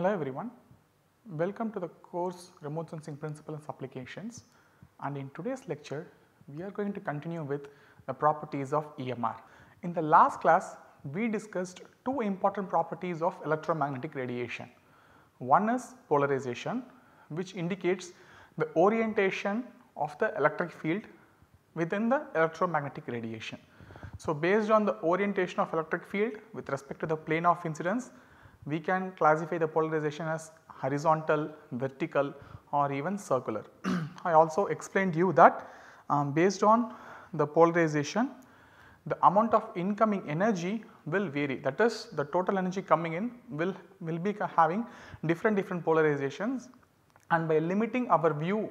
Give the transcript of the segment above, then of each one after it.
Hello everyone, welcome to the course remote sensing principles and applications and in today's lecture we are going to continue with the properties of EMR. In the last class we discussed two important properties of electromagnetic radiation. One is polarization which indicates the orientation of the electric field within the electromagnetic radiation. So, based on the orientation of electric field with respect to the plane of incidence we can classify the polarization as horizontal, vertical or even circular. I also explained you that um, based on the polarization the amount of incoming energy will vary that is the total energy coming in will, will be having different different polarizations and by limiting our view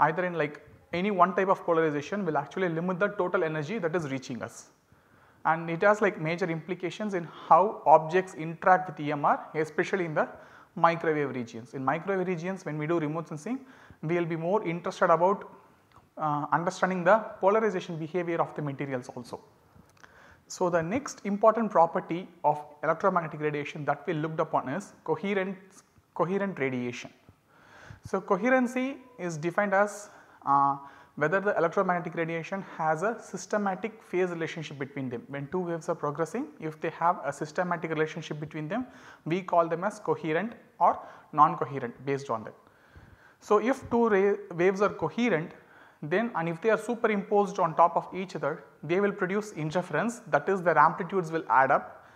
either in like any one type of polarization will actually limit the total energy that is reaching us and it has like major implications in how objects interact with EMR especially in the microwave regions. In microwave regions when we do remote sensing we will be more interested about uh, understanding the polarization behavior of the materials also. So, the next important property of electromagnetic radiation that we looked upon is coherent, coherent radiation. So, coherency is defined as uh, whether the electromagnetic radiation has a systematic phase relationship between them. When two waves are progressing, if they have a systematic relationship between them, we call them as coherent or non-coherent based on that. So, if two waves are coherent, then and if they are superimposed on top of each other, they will produce interference that is their amplitudes will add up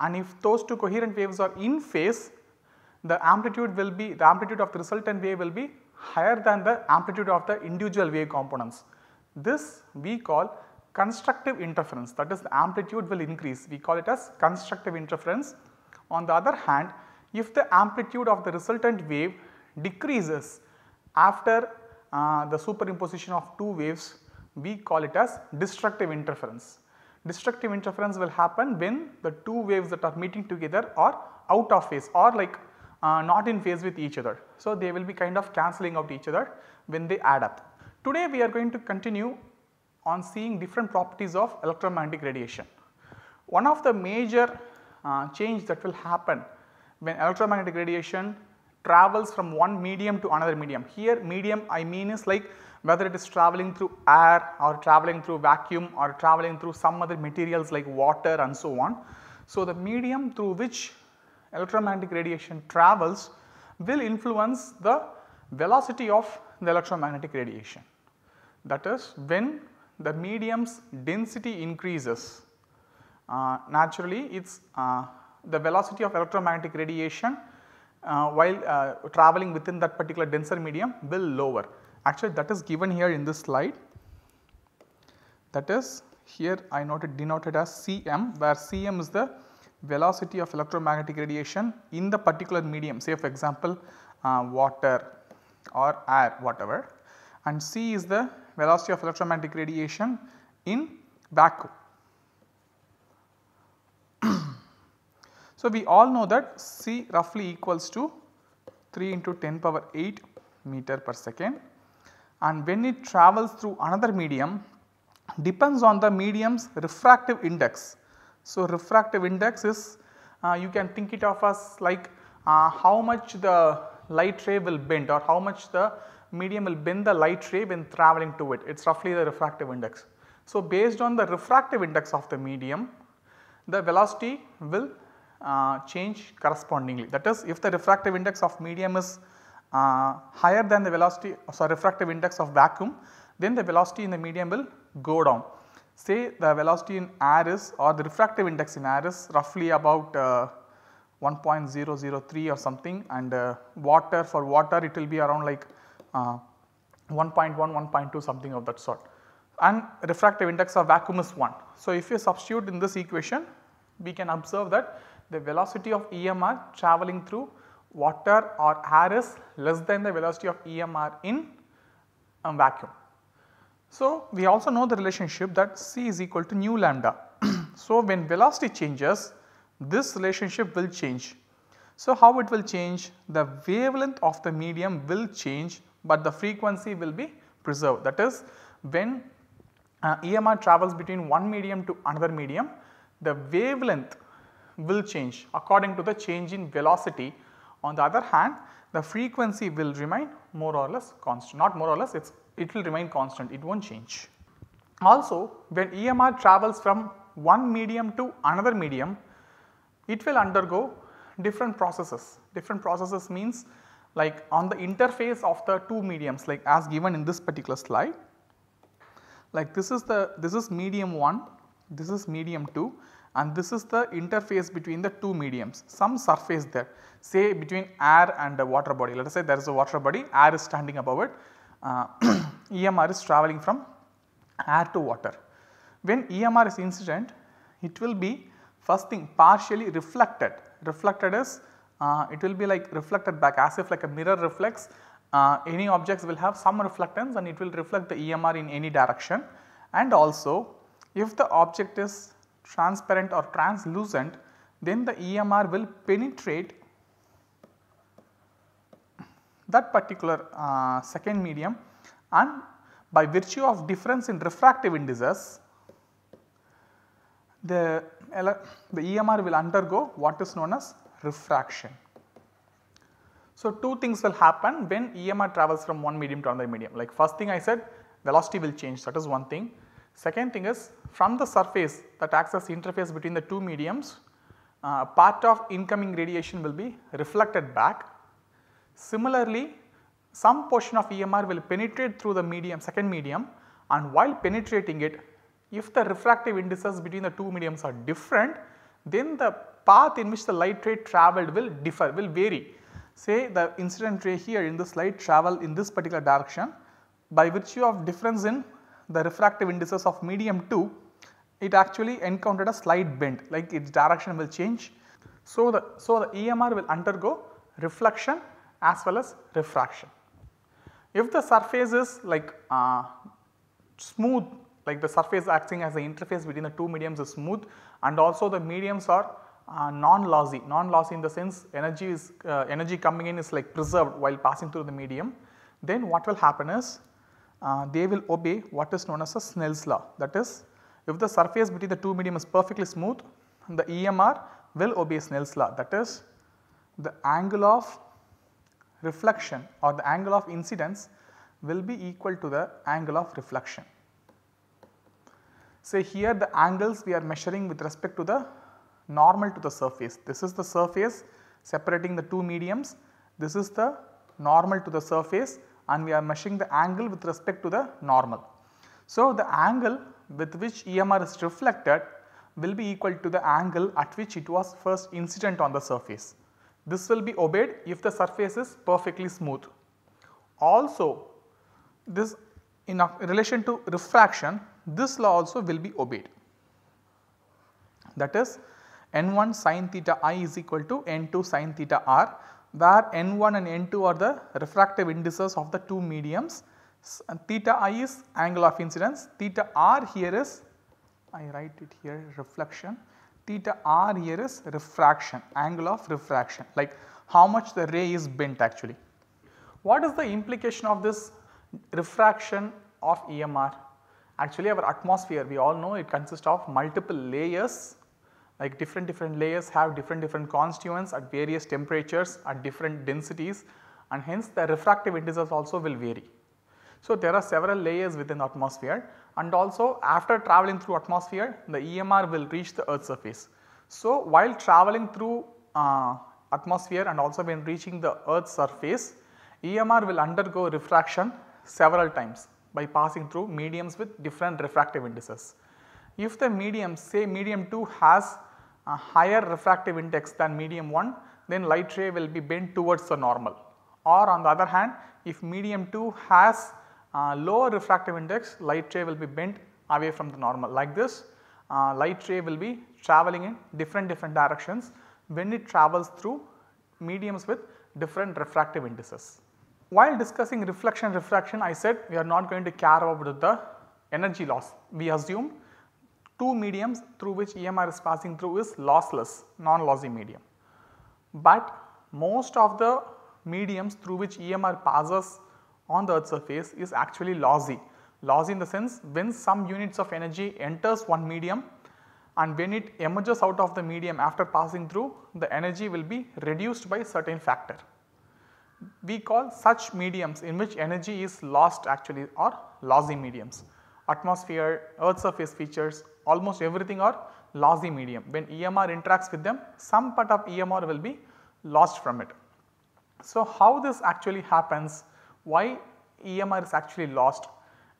and if those two coherent waves are in phase, the amplitude will be the amplitude of the resultant wave will be higher than the amplitude of the individual wave components. This we call constructive interference that is the amplitude will increase we call it as constructive interference. On the other hand if the amplitude of the resultant wave decreases after uh, the superimposition of two waves we call it as destructive interference. Destructive interference will happen when the two waves that are meeting together are out of phase or like uh, not in phase with each other. So, they will be kind of cancelling out each other when they add up. Today we are going to continue on seeing different properties of electromagnetic radiation. One of the major uh, change that will happen when electromagnetic radiation travels from one medium to another medium. Here medium I mean is like whether it is traveling through air or traveling through vacuum or traveling through some other materials like water and so on. So, the medium through which electromagnetic radiation travels will influence the velocity of the electromagnetic radiation. That is when the medium's density increases uh, naturally its uh, the velocity of electromagnetic radiation uh, while uh, traveling within that particular denser medium will lower. Actually that is given here in this slide that is here I noted denoted as Cm where Cm is the velocity of electromagnetic radiation in the particular medium say for example uh, water or air whatever and C is the velocity of electromagnetic radiation in vacuum. so, we all know that C roughly equals to 3 into 10 power 8 meter per second and when it travels through another medium depends on the medium's refractive index so, refractive index is uh, you can think it of as like uh, how much the light ray will bend or how much the medium will bend the light ray when travelling to it, it is roughly the refractive index. So, based on the refractive index of the medium, the velocity will uh, change correspondingly. That is if the refractive index of medium is uh, higher than the velocity, sorry refractive index of vacuum, then the velocity in the medium will go down say the velocity in air is or the refractive index in air is roughly about uh, 1.003 or something and uh, water for water it will be around like uh, 1.1, 1.2 something of that sort and refractive index of vacuum is 1. So, if you substitute in this equation we can observe that the velocity of EMR travelling through water or air is less than the velocity of EMR in um, vacuum. So, we also know the relationship that c is equal to nu lambda. so, when velocity changes this relationship will change. So, how it will change? The wavelength of the medium will change, but the frequency will be preserved that is when uh, EMR travels between one medium to another medium the wavelength will change according to the change in velocity. On the other hand the frequency will remain more or less constant not more or less it is it will remain constant, it will not change. Also when EMR travels from one medium to another medium, it will undergo different processes. Different processes means like on the interface of the two mediums like as given in this particular slide. Like this is the this is medium 1, this is medium 2 and this is the interface between the two mediums some surface there say between air and the water body let us say there is a water body air is standing above it uh, EMR is traveling from air to water. When EMR is incident it will be first thing partially reflected, reflected is uh, it will be like reflected back as if like a mirror reflects uh, any objects will have some reflectance and it will reflect the EMR in any direction and also if the object is transparent or translucent then the EMR will penetrate that particular uh, second medium and by virtue of difference in refractive indices the, the EMR will undergo what is known as refraction. So, two things will happen when EMR travels from one medium to another medium like first thing I said velocity will change that is one thing. Second thing is from the surface that acts as interface between the two mediums uh, part of incoming radiation will be reflected back Similarly, some portion of EMR will penetrate through the medium second medium and while penetrating it if the refractive indices between the two mediums are different then the path in which the light ray travelled will differ will vary. Say the incident ray here in this light travel in this particular direction by virtue of difference in the refractive indices of medium 2 it actually encountered a slight bend like its direction will change. So, the, so the EMR will undergo reflection as well as refraction. If the surface is like uh, smooth like the surface acting as the interface between the two mediums is smooth and also the mediums are uh, non-lossy, non-lossy in the sense energy is uh, energy coming in is like preserved while passing through the medium. Then what will happen is uh, they will obey what is known as a Snell's law that is if the surface between the two medium is perfectly smooth the EMR will obey Snell's law that is the angle of reflection or the angle of incidence will be equal to the angle of reflection. Say here the angles we are measuring with respect to the normal to the surface. This is the surface separating the two mediums. This is the normal to the surface and we are measuring the angle with respect to the normal. So, the angle with which EMR is reflected will be equal to the angle at which it was first incident on the surface. This will be obeyed if the surface is perfectly smooth. Also this in relation to refraction this law also will be obeyed that is n1 sin theta i is equal to n2 sin theta r where n1 and n2 are the refractive indices of the two mediums theta i is angle of incidence theta r here is I write it here reflection theta r here is refraction, angle of refraction like how much the ray is bent actually. What is the implication of this refraction of EMR? Actually our atmosphere we all know it consists of multiple layers like different different layers have different different constituents at various temperatures at different densities and hence the refractive indices also will vary. So, there are several layers within the atmosphere and also after traveling through atmosphere the EMR will reach the earth surface. So, while traveling through uh, atmosphere and also when reaching the Earth surface EMR will undergo refraction several times by passing through mediums with different refractive indices. If the medium say medium 2 has a higher refractive index than medium 1 then light ray will be bent towards the normal or on the other hand if medium 2 has uh, lower refractive index light ray will be bent away from the normal like this uh, light ray will be travelling in different different directions when it travels through mediums with different refractive indices. While discussing reflection refraction I said we are not going to care about the energy loss. We assume two mediums through which EMR is passing through is lossless non-lossy medium. But most of the mediums through which EMR passes on the earth's surface is actually lossy. Lossy in the sense when some units of energy enters one medium and when it emerges out of the medium after passing through the energy will be reduced by certain factor. We call such mediums in which energy is lost actually are lossy mediums. Atmosphere, earth surface features almost everything are lossy medium. When EMR interacts with them some part of EMR will be lost from it. So, how this actually happens why EMR is actually lost.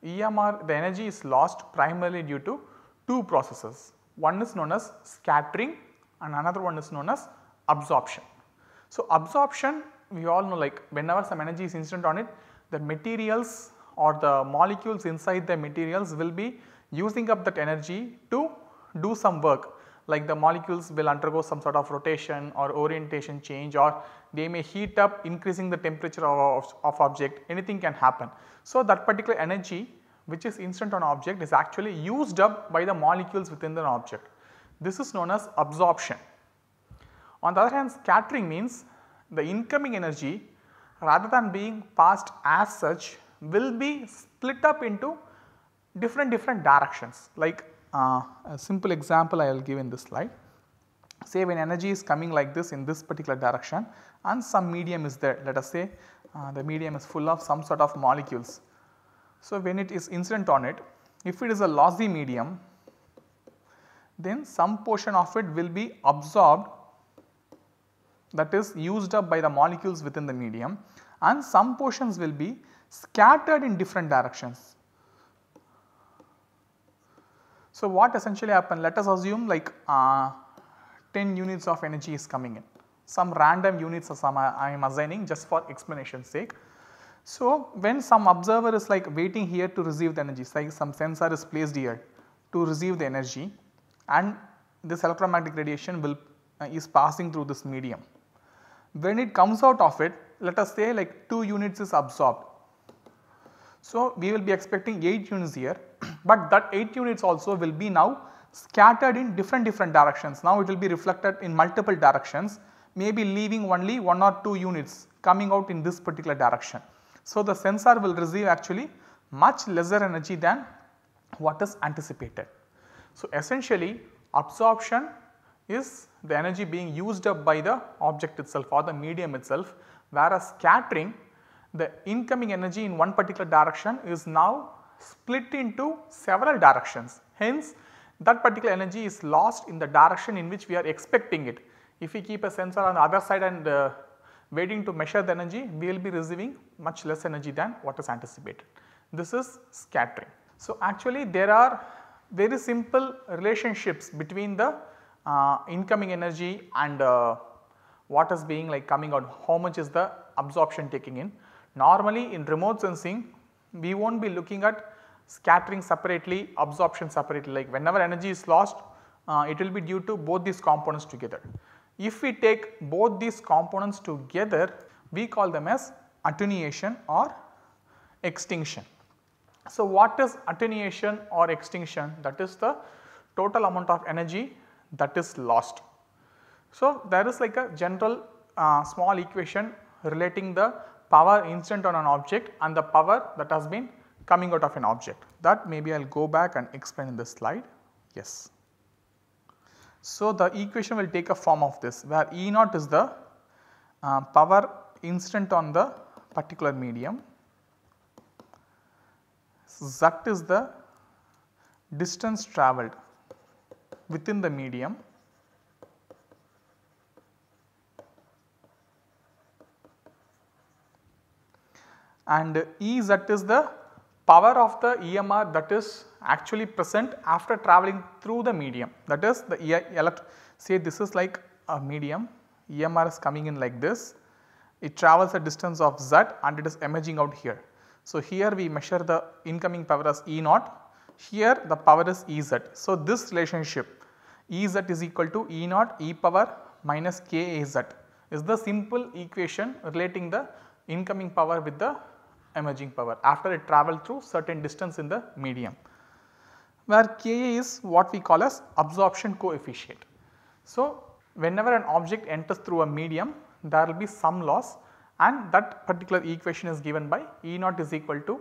EMR the energy is lost primarily due to two processes. One is known as scattering and another one is known as absorption. So, absorption we all know like whenever some energy is incident on it the materials or the molecules inside the materials will be using up that energy to do some work like the molecules will undergo some sort of rotation or orientation change or they may heat up increasing the temperature of, of, object anything can happen. So, that particular energy which is instant on object is actually used up by the molecules within the object. This is known as absorption. On the other hand scattering means the incoming energy rather than being passed as such will be split up into different different directions like uh, a simple example I will give in this slide. Say when energy is coming like this in this particular direction and some medium is there let us say uh, the medium is full of some sort of molecules. So, when it is incident on it if it is a lossy medium then some portion of it will be absorbed that is used up by the molecules within the medium and some portions will be scattered in different directions so, what essentially happened let us assume like uh, 10 units of energy is coming in some random units uh, I am assigning just for explanation sake. So, when some observer is like waiting here to receive the energy like some sensor is placed here to receive the energy and this electromagnetic radiation will uh, is passing through this medium. When it comes out of it let us say like 2 units is absorbed so, we will be expecting 8 units here but that 8 units also will be now scattered in different different directions. Now it will be reflected in multiple directions maybe leaving only 1 or 2 units coming out in this particular direction. So, the sensor will receive actually much lesser energy than what is anticipated. So, essentially absorption is the energy being used up by the object itself or the medium itself whereas scattering the incoming energy in one particular direction is now split into several directions. Hence, that particular energy is lost in the direction in which we are expecting it. If we keep a sensor on the other side and uh, waiting to measure the energy, we will be receiving much less energy than what is anticipated. This is scattering. So, actually there are very simple relationships between the uh, incoming energy and uh, what is being like coming out, how much is the absorption taking in. Normally in remote sensing we will not be looking at scattering separately, absorption separately like whenever energy is lost uh, it will be due to both these components together. If we take both these components together we call them as attenuation or extinction. So, what is attenuation or extinction that is the total amount of energy that is lost. So, there is like a general uh, small equation relating the power instant on an object and the power that has been coming out of an object that maybe I will go back and explain in this slide yes. So, the equation will take a form of this where E naught is the uh, power instant on the particular medium, Z is the distance travelled within the medium and E z that is the power of the EMR that is actually present after travelling through the medium that is the elect say this is like a medium EMR is coming in like this it travels a distance of Z and it is emerging out here. So, here we measure the incoming power as E naught here the power is Ez. So, this relationship Ez is equal to E naught E power minus K is the simple equation relating the incoming power with the emerging power after it travel through certain distance in the medium where k is what we call as absorption coefficient. So, whenever an object enters through a medium there will be some loss and that particular equation is given by E naught is equal to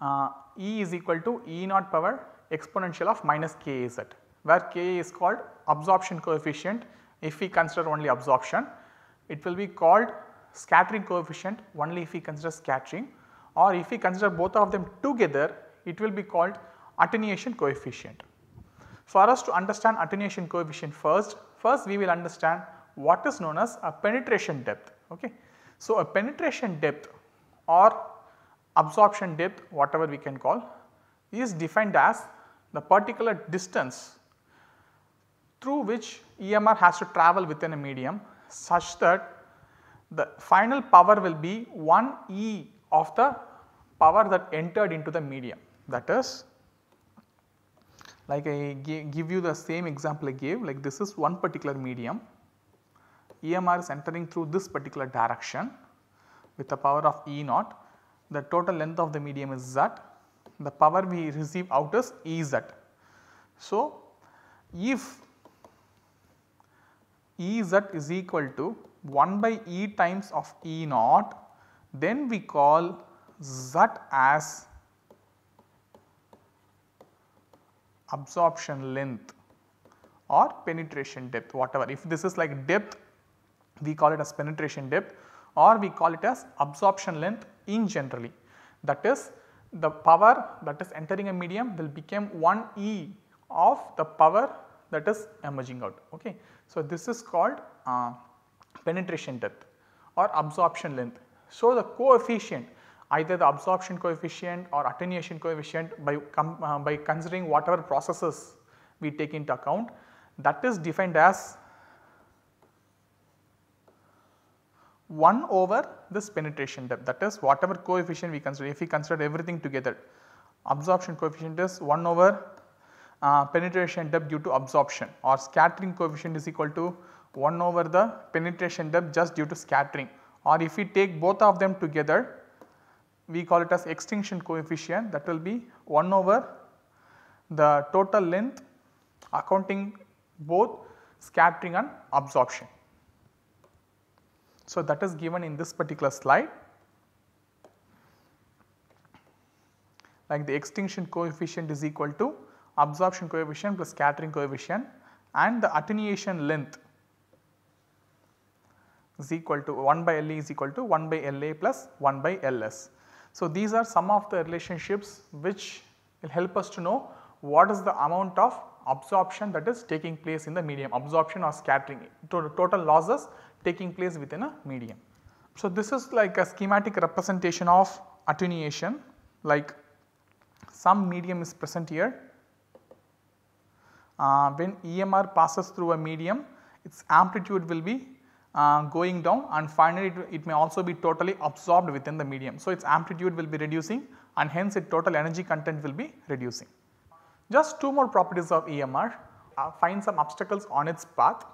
uh, E is equal to E naught power exponential of minus k a z where k is called absorption coefficient if we consider only absorption. It will be called scattering coefficient only if we consider scattering or if we consider both of them together it will be called attenuation coefficient. For us to understand attenuation coefficient first, first we will understand what is known as a penetration depth. Okay. So, a penetration depth or absorption depth whatever we can call is defined as the particular distance through which EMR has to travel within a medium such that the final power will be 1 E of the power that entered into the medium that is like I give you the same example I gave like this is one particular medium EMR is entering through this particular direction with the power of E naught the total length of the medium is Z the power we receive out is Ez. So, if Ez is equal to 1 by E times of E naught then we call Z as absorption length or penetration depth whatever. If this is like depth we call it as penetration depth or we call it as absorption length in generally. That is the power that is entering a medium will become 1 E of the power that is emerging out. Okay. So, this is called uh, penetration depth or absorption length. So, the coefficient either the absorption coefficient or attenuation coefficient by, uh, by considering whatever processes we take into account that is defined as 1 over this penetration depth that is whatever coefficient we consider if we consider everything together absorption coefficient is 1 over uh, penetration depth due to absorption or scattering coefficient is equal to 1 over the penetration depth just due to scattering or if we take both of them together we call it as extinction coefficient that will be 1 over the total length accounting both scattering and absorption. So, that is given in this particular slide like the extinction coefficient is equal to absorption coefficient plus scattering coefficient and the attenuation length is equal to 1 by L A is equal to 1 by LA plus 1 by LS. So, these are some of the relationships which will help us to know what is the amount of absorption that is taking place in the medium absorption or scattering to total losses taking place within a medium. So, this is like a schematic representation of attenuation like some medium is present here. Uh, when EMR passes through a medium its amplitude will be uh, going down and finally it, it, may also be totally absorbed within the medium. So, its amplitude will be reducing and hence its total energy content will be reducing. Just two more properties of EMR uh, find some obstacles on its path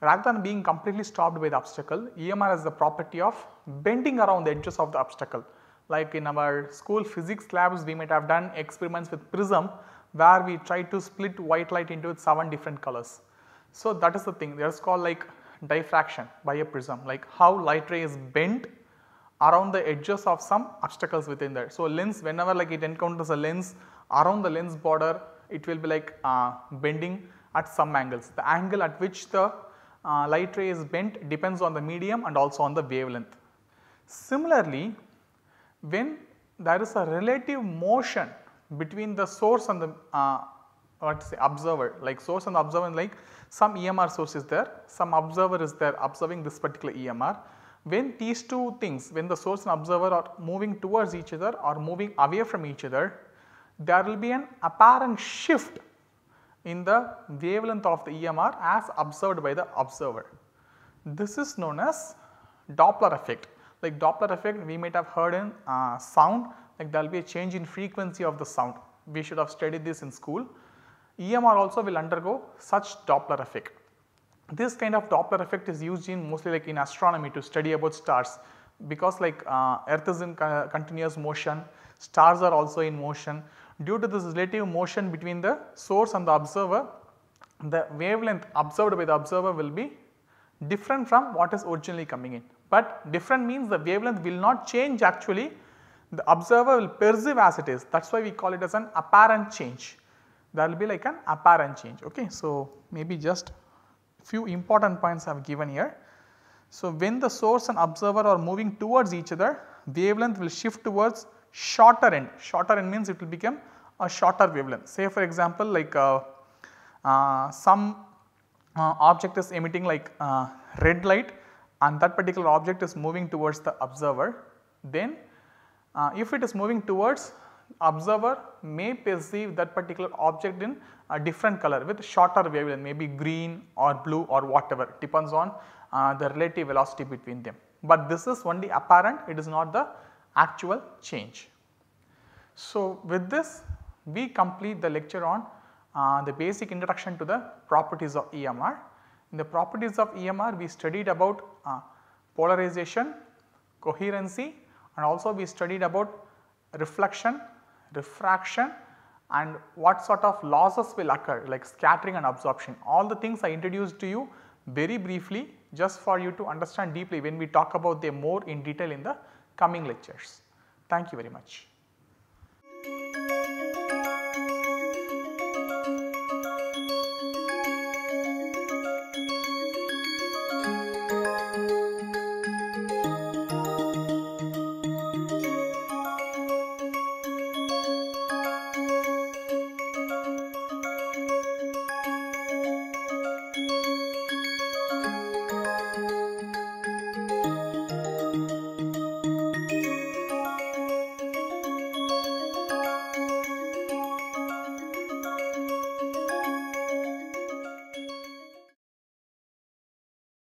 rather than being completely stopped by the obstacle EMR has the property of bending around the edges of the obstacle. Like in our school physics labs we might have done experiments with prism where we try to split white light into 7 different colors. So, that is the thing that is called like diffraction by a prism like how light ray is bent around the edges of some obstacles within there. So, lens whenever like it encounters a lens around the lens border it will be like uh, bending at some angles. The angle at which the uh, light ray is bent depends on the medium and also on the wavelength. Similarly, when there is a relative motion between the source and the uh, what to say observer like source and observer like some EMR source is there, some observer is there observing this particular EMR. When these two things when the source and observer are moving towards each other or moving away from each other, there will be an apparent shift in the wavelength of the EMR as observed by the observer. This is known as Doppler effect like Doppler effect we might have heard in uh, sound like there will be a change in frequency of the sound. We should have studied this in school. EMR also will undergo such Doppler effect. This kind of Doppler effect is used in mostly like in astronomy to study about stars because like uh, earth is in continuous motion, stars are also in motion. Due to this relative motion between the source and the observer, the wavelength observed by the observer will be different from what is originally coming in. But different means the wavelength will not change actually, the observer will perceive as it is that is why we call it as an apparent change there will be like an apparent change ok. So, maybe just few important points I have given here. So, when the source and observer are moving towards each other wavelength will shift towards shorter end shorter end means it will become a shorter wavelength say for example like uh, uh, some uh, object is emitting like uh, red light and that particular object is moving towards the observer then uh, if it is moving towards observer may perceive that particular object in a different color with shorter wavelength maybe green or blue or whatever depends on uh, the relative velocity between them. But this is only apparent it is not the actual change. So, with this we complete the lecture on uh, the basic introduction to the properties of EMR. In the properties of EMR we studied about uh, polarization, coherency and also we studied about reflection refraction and what sort of losses will occur like scattering and absorption. All the things I introduced to you very briefly just for you to understand deeply when we talk about them more in detail in the coming lectures. Thank you very much.